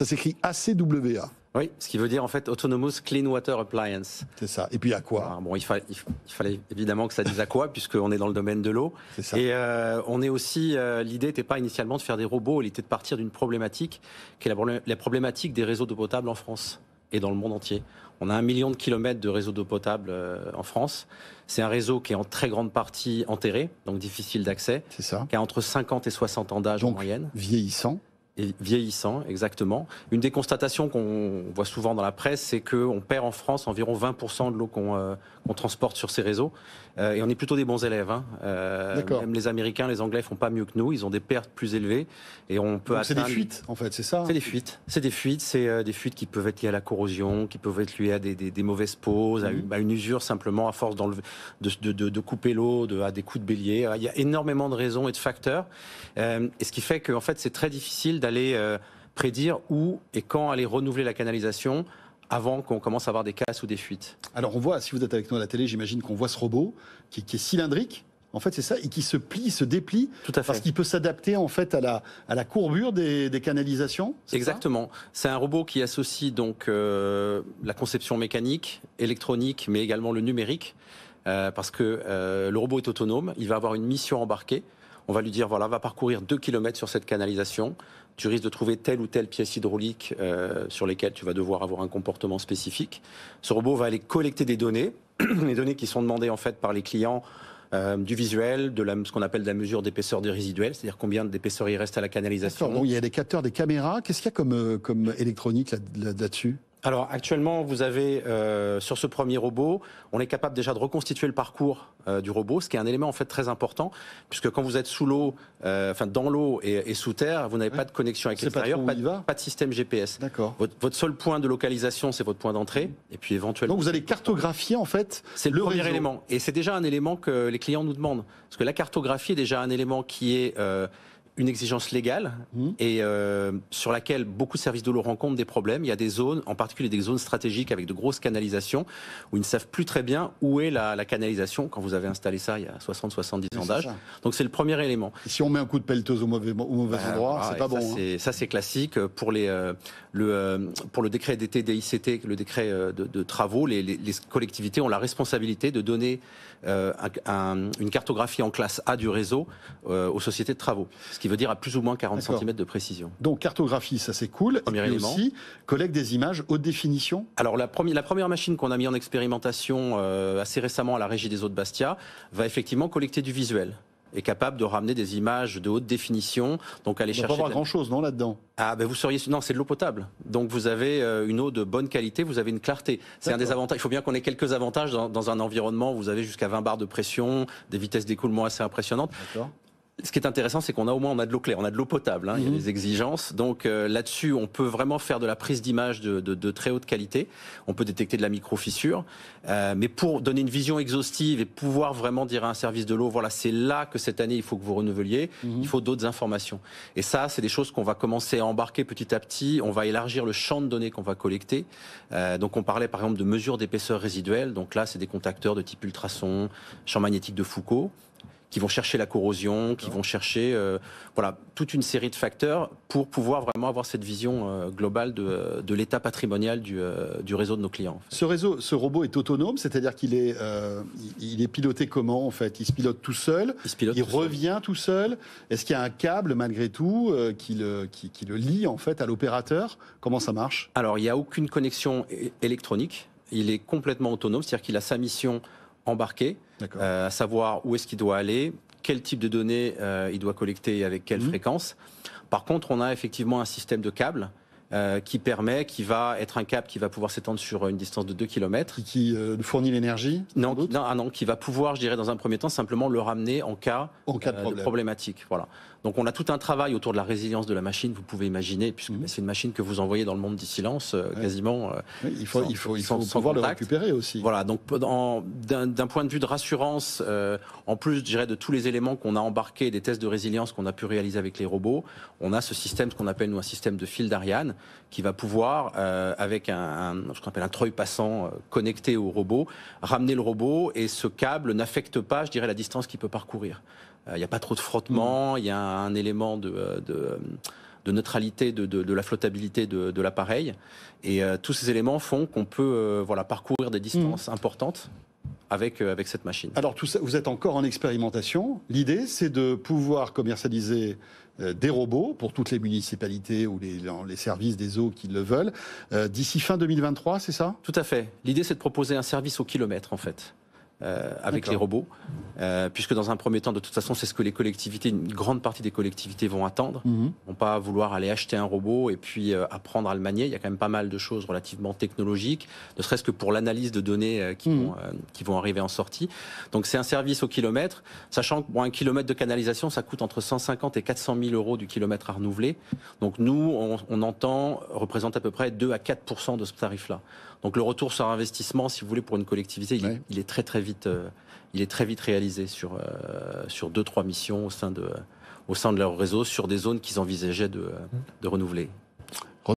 Ça s'écrit ACWA. Oui, ce qui veut dire en fait Autonomous Clean Water Appliance. C'est ça. Et puis à quoi ah, Bon, il, il, fallait évidemment que ça dise à quoi, puisqu'on est dans le domaine de l'eau. C'est ça. Et euh, on est aussi. Euh, l'idée n'était pas initialement de faire des robots, elle était de partir d'une problématique qui est la, problématique des réseaux d'eau potable en France et dans le monde entier. On a un million de kilomètres de réseaux d'eau potable euh, en France. C'est un réseau qui est en très grande partie enterré, donc difficile d'accès. C'est ça. Qui a entre 50 et 60 ans d'âge en moyenne. Vieillissant vieillissant, exactement. Une des constatations qu'on voit souvent dans la presse, c'est qu'on perd en France environ 20% de l'eau euh, qu'on transporte sur ces réseaux. Euh, et on est plutôt des bons élèves. Hein. Euh, même les Américains, les Anglais font pas mieux que nous. Ils ont des pertes plus élevées. Et on peut C'est des fuites, en fait, c'est ça hein C'est des fuites. C'est des fuites. C'est des fuites qui peuvent être liées à la corrosion, qui peuvent être liées à des, des, mauvaises poses, mhm. à, une, usure simplement, à force de, de, de, de, couper l'eau, à des coups de bélier. Il y a énormément de raisons et de facteurs. et ce qui fait qu'en fait, c'est très difficile d'aller euh, prédire où et quand aller renouveler la canalisation avant qu'on commence à avoir des casses ou des fuites. Alors on voit, si vous êtes avec nous à la télé, j'imagine qu'on voit ce robot qui, est cylindrique, en fait, c'est ça, et qui se plie, se déplie, Tout à fait. parce qu'il peut s'adapter en fait à la, à la courbure des, canalisations. Exactement. C'est un robot qui associe donc euh, la conception mécanique, électronique, mais également le numérique, euh, parce que le robot est autonome. Il va avoir une mission embarquée. On va lui dire, voilà, va parcourir 2 km sur cette canalisation. Tu risques de trouver telle ou telle pièce hydraulique euh, sur lesquelles tu vas devoir avoir un comportement spécifique. Ce robot va aller collecter des données, des données qui sont demandées en fait par les clients euh, du visuel, de ce qu'on appelle la mesure d'épaisseur des résiduels, c'est-à-dire combien d'épaisseur il reste à la canalisation. il y a des capteurs, des caméras. Qu'est-ce qu'il y a comme, euh, comme électronique là-dessus là dessus alors actuellement, vous avez euh, sur ce premier robot, on est capable déjà de reconstituer le parcours euh, du robot, ce qui est un élément en fait très important, puisque quand vous êtes sous l'eau, euh, enfin dans l'eau et, sous terre, vous n'avez pas de connexion avec l'extérieur, pas, de système GPS. D'accord. Votre, seul point de localisation, c'est votre point d'entrée, et puis éventuellement. Donc vous allez cartographier en fait. C'est le, premier élément, et c'est déjà un élément que les clients nous demandent, parce que la cartographie est déjà un élément qui est une exigence légale mmh. et euh, sur laquelle beaucoup de services de l'eau rencontrent des problèmes. Il y a des zones, en particulier des zones stratégiques avec de grosses canalisations, où ils ne savent plus très bien où est la, canalisation quand vous avez installé ça il y a 60-70 ans d'âge. Donc c'est le premier élément. si on met un coup de pelleteuse au mauvais, bah, endroit, ah c'est pas ça bon. Hein. Ça c'est classique pour les euh, le euh, pour le décret DTDICT, le décret de, travaux, les, collectivités ont la responsabilité de donner une cartographie en classe A du réseau aux sociétés de travaux qui veut dire à plus ou moins 40 cm de précision. Donc cartographie, ça c'est cool. et collecte des images haute définition. Alors la, première, machine qu'on a mis en expérimentation euh, assez récemment à la régie des eaux de Bastia va effectivement collecter du visuel est capable de ramener des images de haute définition. Donc aller On chercher. Pas avoir grand chose, non, là-dedans. Ah ben vous seriez non, c'est de l'eau potable. Donc vous avez euh, une eau de bonne qualité, vous avez une clarté. C'est un des avantages. Il faut bien qu'on ait quelques avantages dans, un environnement. Où vous avez jusqu'à 20 bars de pression, des vitesses d'écoulement assez impressionnantes ce qui est intéressant, c'est qu'on a au moins on a de l'eau claire, on a de l'eau potable. Hein, Il y a mhm. des exigences, donc euh, là-dessus, on peut vraiment faire de la prise d'image de, très haute qualité. On peut détecter de la microfissure, euh, mais pour donner une vision exhaustive et pouvoir vraiment dire à un service de l'eau, voilà, c'est là que cette année il faut que vous renouveliez. Mhm. Il faut d'autres informations. Et ça, c'est des choses qu'on va commencer à embarquer petit à petit. On va élargir le champ de données qu'on va collecter. Euh, donc, on parlait par exemple de mesures d'épaisseur résiduelle. Donc là, c'est des contacteurs de type ultrasons, champ magnétique de Foucault qui vont chercher la corrosion, qui vont chercher euh, voilà, toute une série de facteurs pour pouvoir vraiment avoir cette vision euh, globale de, de l'état patrimonial du, euh, du, réseau de nos clients. Ce réseau, ce robot est autonome, c'est-à-dire qu'il est, il est piloté comment en fait Il se pilote tout seul, il, revient tout seul. Est-ce qu'il y a un câble malgré tout qui, le, qui, qui le lie en fait à l'opérateur Comment ça marche Alors il n'y a aucune connexion électronique, il est complètement autonome, c'est-à-dire qu'il a sa mission embarqué, euh, à savoir où est-ce qu'il doit aller, quel type de données euh, il doit collecter et avec quelle mhm. fréquence. Par contre, on a effectivement un système de câbles euh, qui permet, qui va être un câble qui va pouvoir s'étendre sur une distance de 2 km. Qui, fournit l'énergie ah non, qui va pouvoir, je dirais, dans un premier temps, simplement le ramener en cas, cas de, de, problématique. Voilà. Donc on a tout un travail autour de la résilience de la machine, vous pouvez imaginer, puisque mhm. c'est une machine que vous envoyez dans le monde du silence euh, quasiment. Euh, il faut, il faut, il faut pouvoir le récupérer aussi. Voilà, donc d'un point de vue de rassurance, euh, en plus, je dirais, de tous les éléments qu'on a embarqués, des tests de résilience qu'on a pu réaliser avec les robots, on a ce système, ce qu'on appelle un système de fil d'Ariane, qui va pouvoir, avec un, ce qu'on appelle un treuil passant connecté au robot, ramener le robot et ce câble n'affecte pas, je dirais, la distance qu'il peut parcourir. Il n'y a pas trop de frottement, mhm. il y a un un élément de, euh, euh, de, neutralité de, de, la flottabilité de, l'appareil. Et euh, tous ces éléments font qu'on peut voilà, parcourir des distances mmh. importantes. Avec, avec cette machine. Alors, tout ça, vous êtes encore en expérimentation. L'idée, c'est de pouvoir commercialiser des robots pour toutes les municipalités ou les, les services des eaux qui le veulent d'ici fin 2023, c'est ça Tout à fait. L'idée, c'est de proposer un service au kilomètre, en fait. Euh, avec les robots, euh, puisque dans un premier temps, de toute façon, c'est ce que les collectivités, une grande partie des collectivités vont attendre. ne mhm. Vont pas vouloir aller acheter un robot et puis euh, apprendre à le manier. Il y a quand même pas mal de choses relativement technologiques, ne serait-ce que pour l'analyse de données qui, mhm. vont, qui vont arriver en sortie. Donc c'est un service au kilomètre, sachant que kilomètre de canalisation, ça coûte entre 150 et 400 000 euros du kilomètre à renouveler. Donc nous, on, entend représente à peu près 2 à 4 de ce tarif-là. Donc le retour sur investissement, si vous voulez, pour une collectivité, il, il est très très euh, il est très vite réalisé sur, euh, sur deux, trois missions au sein de, au sein de leur réseau sur des zones qu'ils envisageaient de, mm. de renouveler.